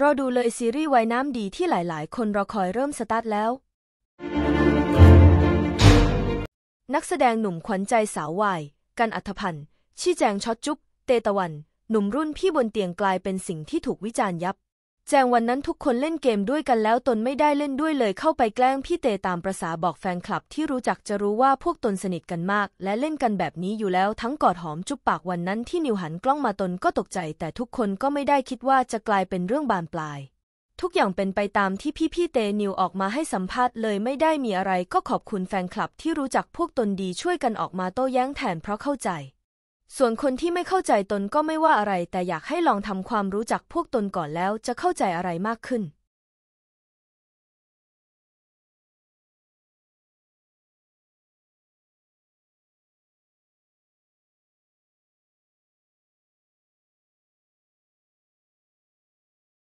เราดูเลยซีรีส์วายน้ำดีที่หลาย ๆ คนรอคอยเริ่มสตาร์ทแล้ว นักแสดงหนุ่มขวัญใจสาววายกันอัธพันธ์ชี้แจงช็อตจุ๊บเตตะวันหนุ่มรุ่นพี่บนเตียงกลายเป็นสิ่งที่ถูกวิจารณ์ยับแจงวันนั้นทุกคนเล่นเกมด้วยกันแล้วตนไม่ได้เล่นด้วยเลยเข้าไปแกล้งพี่เตตามประษาบอกแฟนคลับที่รู้จักจะรู้ว่าพวกตนสนิทกันมาก และเล่นกันแบบนี้อยู่แล้วทั้งกอดหอมจุบปากวันนั้นที่นิวหันกล้องมาตนก็ตกใจ แต่ทุกคนก็ไม่ได้คิดว่าจะกลายเป็นเรื่องบานปลาย ทุกอย่างเป็นไปตามที่พี่พี่เตนิวออกมาให้สัมภาษณ์เลยไม่ได้มีอะไรก็ขอบคุณแฟนคลับที่รู้จักพวกตนดีช่วยกันออกมาโต้แย้งแทนเพราะเข้าใจส่วนคนที่ไม่เข้าใจตนก็ไม่ว่าอะไร แต่อยากให้ลองทำความรู้จักพวกตนก่อนแล้วจะเข้าใจอะไรมากขึ้น